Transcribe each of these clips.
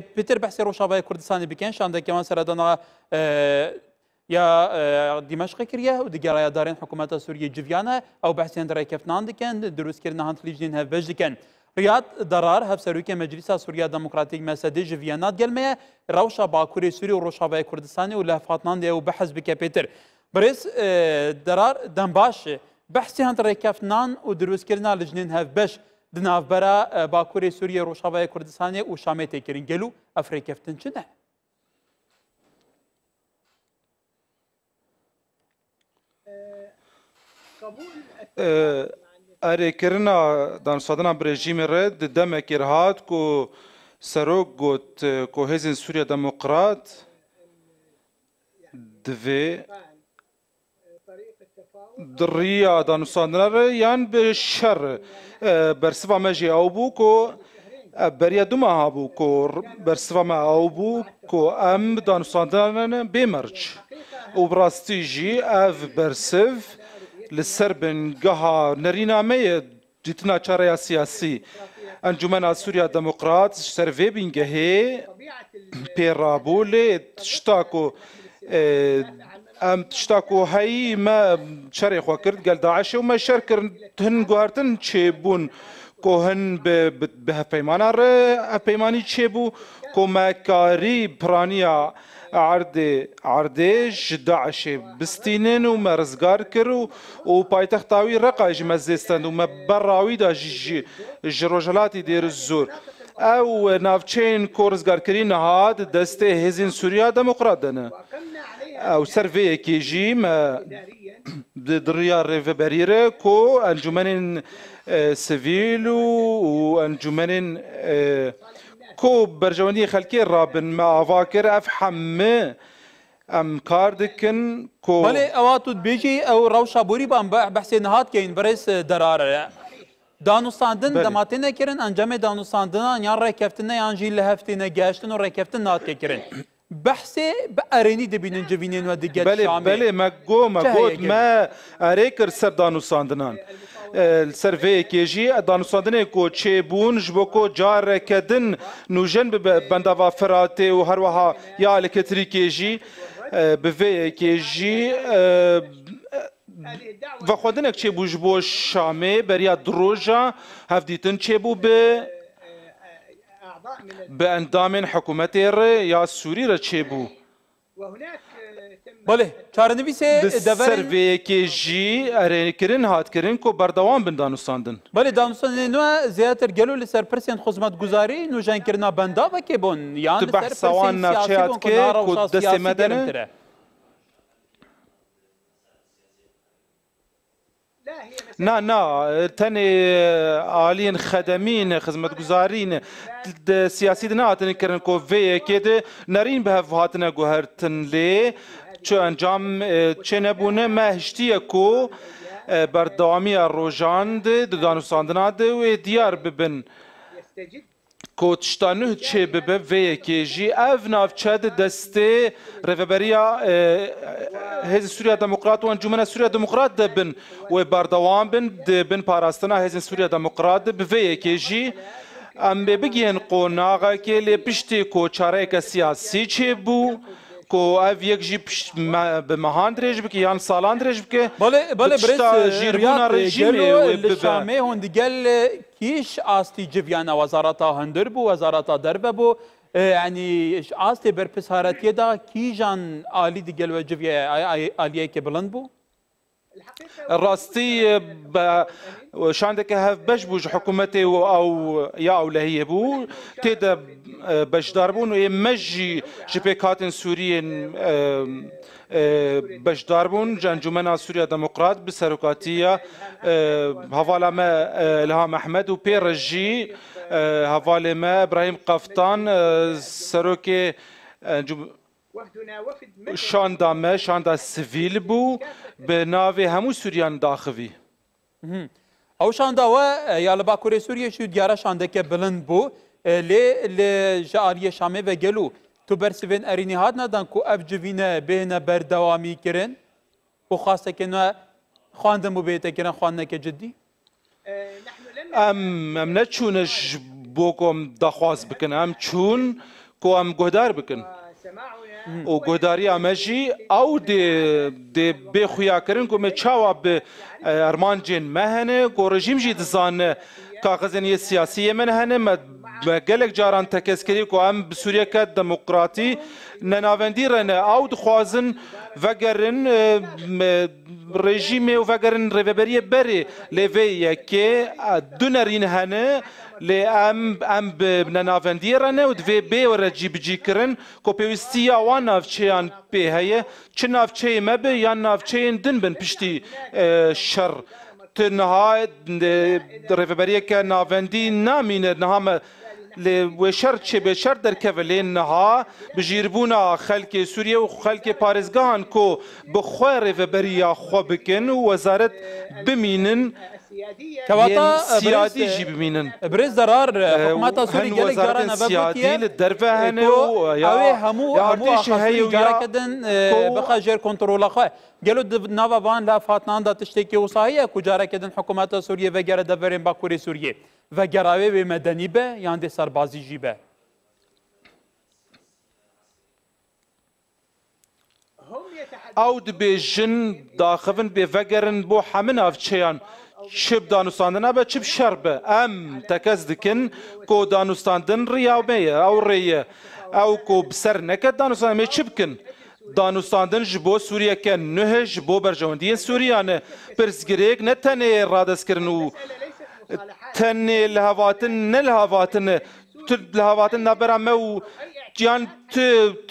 بيتر بحثي روشاوای کوردستانی بکەن شاندەکەوان سەردەنا یا دیمەشقی کریە و دیگەڕایدارێن حکوومەتە سووریە جویانە ئەو بەحسیان دەڕێکەفتان دکەن دروستکردن هەندلیژین هەبەش دکەن. ریاد دەرار هەفسەرروکە مەجلیسا سووریا دموکراتیک مەسەدی ژڤیانات گەلمەیە ڕەوشە باکووری سووری و ڕۆژاوای کوردستانی و لە فاتناندێ و بەحەز بکە پێتر. برێز دەرار دەمباشە بەحسی هەند ڕێکەفتنان و دروستکردنا لەژنین هف بەش. di navbera e, bakurê Sûriye Rojavayê Kurdistanê û Şamê têkirin gel û ev rêkeftin çi ne? E, Erêkirina danûsadina bi rejîmê re di demekê hat ku serok got e, ku hêzên Sûriya Demokrat divê diriya danûsandinar yan bi şer bersiva me jî ew bû ku beriya du me habû ku bersiva me ew bû ku em danûsandinan bêmerc û bi rastî jî ev bersiv li ser bingeha nerîna me ye dîtina çareya siyasî Encumena Sûriya Demokrat ji ser vê bîngehê pê rabû lê tişta ku ئەم تشتاکۆهایی مە چرێ خوا کرد گەل داعشێ و مە شەرکرد هەن گوهرتن چێ بوون کۆهن بە هەپەیمانە ڕێ ئەپەیمانی چێ بوو کۆمەکاری پرانیا عردێ عردێژ داعشێ بستینێن و مە ڕزگار کرد و و پایتەختاوی ڕقاژ مە زێستند و مە بەڕاویدا ژ ڕۆژەڵاتی دێر زۆر. ئەو ناوچەین کۆرزگارکردی نەهاد دەستێ هێزین سووریا دەموقرات دەنە. او كي سروي كيجي بالدريار آه، ريفبريري كو انجمن آه، سيفيل و انجمن آه، كو برجواني خلكي رابن ما فاكر افحم ام كاردكن كو بلي اواتو بيجي او روشا بوري بام بحسين هات كاين بريس درار دانوساندن دماتینه کرن انجام دانوساندن یان رکفتنه یان جیل هفتینه گاشتن و رکفتن نات کرن بەحسێ بە ئەرێنی دەبینن جبینێن وە دیگە بەێ مەگۆ مەگۆت مە ئەرێ کرد سەردان و ساندنان. سرڤەیەکێ jî danûsandinê ku çêbûn ji bo ku carekedin nûjen bibe bendava firatê û herweha ya li ketirîkê jî bi vêyekê jî vexwedinek çêbû ji bo Şamê beriya diroja hevdîtin çêbû bi به اندام حکومت یا سوری را چه بو بله چارنویس دور سروی کې جی ارینکرین هاتکرین کو بردوام بن دانستاندن بله دانستان نو زیاتر ګلو له سرپرسین خدمت گزاري نو جنکرنا بندا وکي بون یان سرپرسین سیاسي بون کو نارو شاسي سیاسي نه نه تنه آلین خدمین خدمت گزارین سیاسی نه آتن کرن کو وی کده نرین به هاتنه گوهرتن لی چو انجام چه نبونه مهشتی کو بردوامی روژان ده دانوساندنا ده و دیار ببن کوچتانه چه ببه وی که جی اف نافچد دسته رهبریا هز سوریا دموکرات و انجمن سوریا دموکرات دبن و بردوام بن دبن پاراستنا هز سوریا دموکرات به وی که جی ام بگین قوناغه که لپشتی کوچاره که سیاسی چه بو کو اف یک جی به مهان درج بکی یان سالان درج بکی بله بله برس جیربون رژیم لشامه هند گل کیش آستی جویان وزارتا هندر بو وزارتا دربه بو يعني آستي برپسارتيه دا كيجان آلي دي گلوه جوية آليه كبلند بو؟ راستي شاندك هاف باش بوج حكومتي او يا او هي بو تيدا باش داربون و مجي بي كاتن سوريين باش داربون جنجمنا سوريا ديمقراط بسروكاتيا هافالا ما الهام آه، احمد و بيرجي هافالا آه، ما ابراهيم قفطان آه، سروكي شاندا me şanda sivîl bû bi navê hemû Sûriyan daxivî. Ew şanda we ya li Bakurê Sûriye jî diyara şandeke bilind bû lê lê ji aliyê Şamê ve gelû tu bersivên erînî hat nedan ku ev civîne bêhne berdewamî kirin û xastekê ne xandin bû bêtekirin xwaneke ciddî? Em em neçûne ji bokom daxwaz bikin em çûn ku em guhdar bikin. او گوداری امجی او دی دی به خویا کرن کو چاوا به ارمان جن مهنه کو رژیم جی دزان کاغذن سیاسی من هنه بە گەلێک جاران تەکەسکەری و ئەم بسوورەکە دموقراتی نەناوەندی ڕێنە ئەو دخوازن ڤەگەرن ڕێژیمێ و ڤەگەرن ڕێبەبەریە بەرێ لێڤێ یەکێ دو نەرین هەنە لێ ئەم ئەم نەناوەندی ڕەنە و دوێ بێوەرەجی بجیکردن کۆ پێویستی یاوان ناوچەیان پێ هەیە چ ناوچەی مەبێ یان ناوچەیان دن بن پشتی شەڕ. تنها ڕێبەریەکە ناوەندی نامینە نەهامە وشر چه به شر در کولین نها بجیربونا خلک سوریه و خلک پارزگاهان کو بخوره و بریا خو بکن و وزارت بمینن كواتا سيادي جي بمينن بريز ضرار حكومات سوري جالك جارنا سيادي للدرفة هنا ويا اوي همو همو هي جارا كدن بقى جير كنترول اخو قالوا نافا فان لا فاتنان دا تشتكي وصايه كجارا كدن حكومات سوريا وجارا دفرين باكوري سوريا و گراوه به مدنی به یان ده سربازی جی به او دبیجن داخوین به وگرن بو همین افچیان چب دانوستاندن به چب شر به ام تکز دکن کو دانوستاندن ریاومه او ریه او کو بسر نکد دانوستاندن می چب کن دانوستاندن ji bo Sûriyeke neh ji bo berjewendiyên Sûriyanê pirsgirêk ne tenê radestkirin û تني لهواتن نلهواتن لهواتن نبرم و جیان ت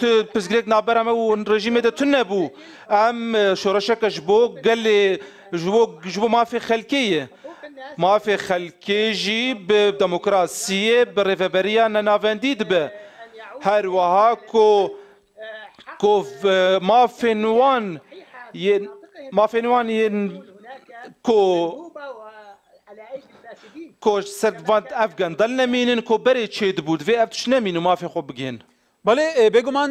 ت پزگرگ نابرم و رژیم ده تنه بو ام شورشکش بو گل جبو جبو ما في خلقيه ما في خلقي جي بديمقراطيه بريفبريا ننافنديد به هر وها كو كو ما في نوان ما في نوان كو کۆش سەرباند ئەفگەن دەل نەمینن کۆ بەرێ چێ دەبوو دوێ ئەفتش نەمین و مافی خۆ بگێن. بەێ بێگومان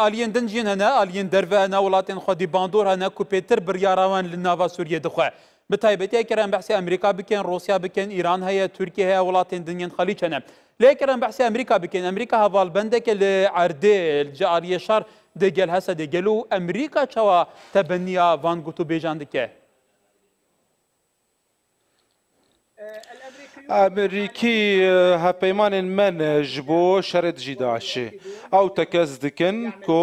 ئالین دەنجین هەنا ئالین دەرە نا وڵاتێن خودی باندۆر هەنا کوپێتر بریاراوان لە ناوا سووریە دەخوێ. بتایبەتەیە کەران بەسی ئەمریکا بکەن رۆسیا بکەن ئیران هەیە تورکی هەیە وڵاتێن دنیان خەلیچەنە لێکەران بەسی ئەمریکا بکەن ئەمریکا هەواڵ بندێکە لە ئەردێ جاریە شار دەگەل هەسە دەگەل و ئەمریکا چاوە تەبنییا وان گوت و بێژان دکە. ئامریکی هەپەیمانێن منەژ بۆ شەرت جیداعشێ ئەو تەکەس دکن کۆ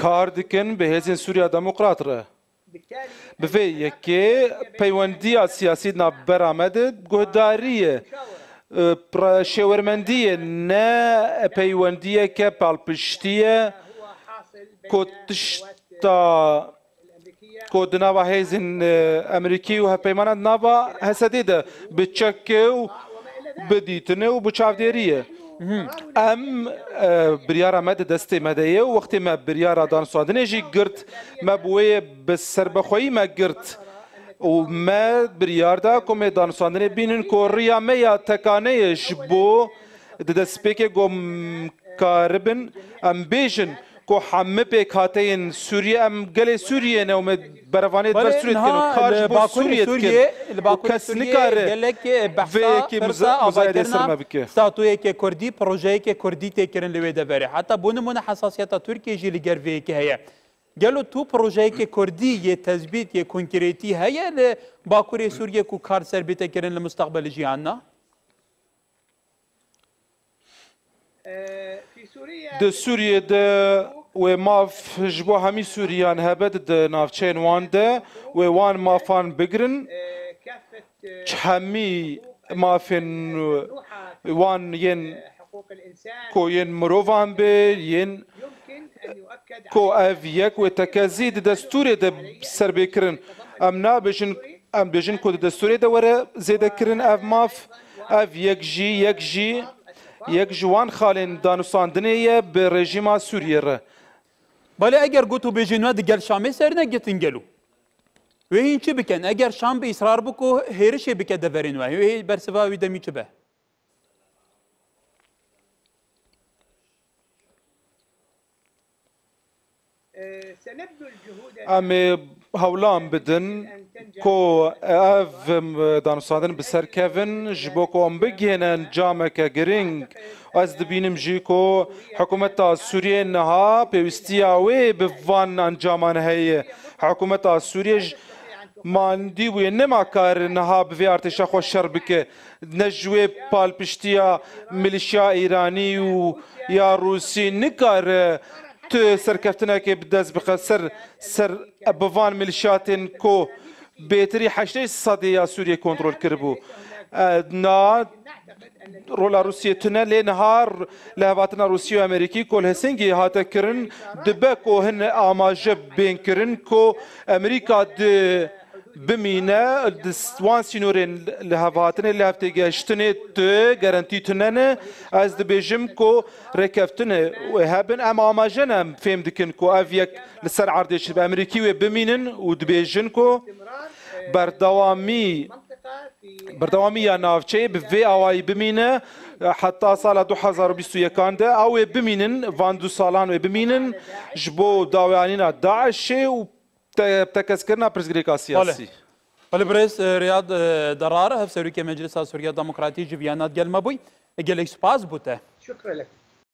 کار دکن بەهێزین سووریا دەموقراترە بڤێ یەکێ پەیوەندیە سیاسی نابەرامەدت گۆداریە. شێوەرمەندیە نە پەیوەندیەکە پاڵپشتیە کۆ تشتا ku di nava hêzên Emerîkî û hepeymanet nava hesedê de bi çeke û bidîtine û bi çavdêriye. Em biryara me di destê me de ye û wextê me biryara dansandinê jî girt me bi wê bi serbexweyî me girt. û me biryarda ku me dansandinê bînin ku riya me ya tekaneye ji bo di destpêkê gom karibin em bêjin کو حمه پیکاتین سوریه ام گله سوریه نو مد برفانه بر سوریه کن کار بو سوریه کن کس نکاره گله که بحثا برسا آبای سرما بکه ستاتوی که کردی پروژه که کردی تکرن لوی دبره حتی بونمون حساسیت ترکیه جی لگر وی که هیه گلو تو پروژه که کردی یه تثبیت یه کنکریتی هیه باکوری سوریه کو کار سر بیت کرن لمستقبل جیان نه د سوریه د و ماف جبو همی سوریان هبد ده نافچین وان ده و وان مافان بگرن همی مافن وان ین کو ین مروفان به ین کو اف یک و تکزید دستور ده سر بکرن ام نابشن ام بجن کو دستور ده وره زیده کرن اف ماف اف یک جی یک جی یک جوان خالین دانوساندنیه به رژیما سوریه ره بله اگر گوتو بجنوا دگل شامه سر گتن گلو و این چی بکن اگر شام به اصرار بکو هیرشی بکه دورین و هی برسوا وی دمی چه به ام هولام بدن کو ev danûsandin bi ser kevin ji bo ku em bigihînin cameke giring ez dibînim jî ku hekumeta Sûriyê niha pêwîstiya wê bi van encaman heye hekumeta Sûriye ji ماندی وê nemakarin niha bi vê artêşa xwe şer bike ne ji wê palpiştiya milişya îranî û ya Rûsî nikare tu serkeftinekê bi dest bixe ser ser bivan milişatên ku بێتری حەشتەی سەدەیە سووریە کۆنتترۆل کردبوو. ڕۆلا رووسیە تونە لێ نهار لە هەباتنە رووسی و ئەمریکی کۆلهسنگی هاتەکردن دبە کۆ هن ئاماژە بێنکردن کۆ ئەمریکا bimîne wan sînorên li hevatinê li hevtêgeştinê tu gerentî tunene ez dibêjim ku rêkeftinê wê hebin em amajen em fêm dikin ku ev yek li ser erdê ji bi Emerîkî wê bimînin û dibêjin ku berdewamî بردەوامیە ناوچەی bi vê awayî bimîne heta sala 2021 de ew ê bimînin van du salan wê bimînin ji bo daweyanîna daişê û تکسکرنا پرزګری کا سیاسي Pali brez Riyad e, Darar, hevserokê Meclisa Sûriya Demokratî Civiyan Adgel Mebûy, gelek spas bûte. Şükür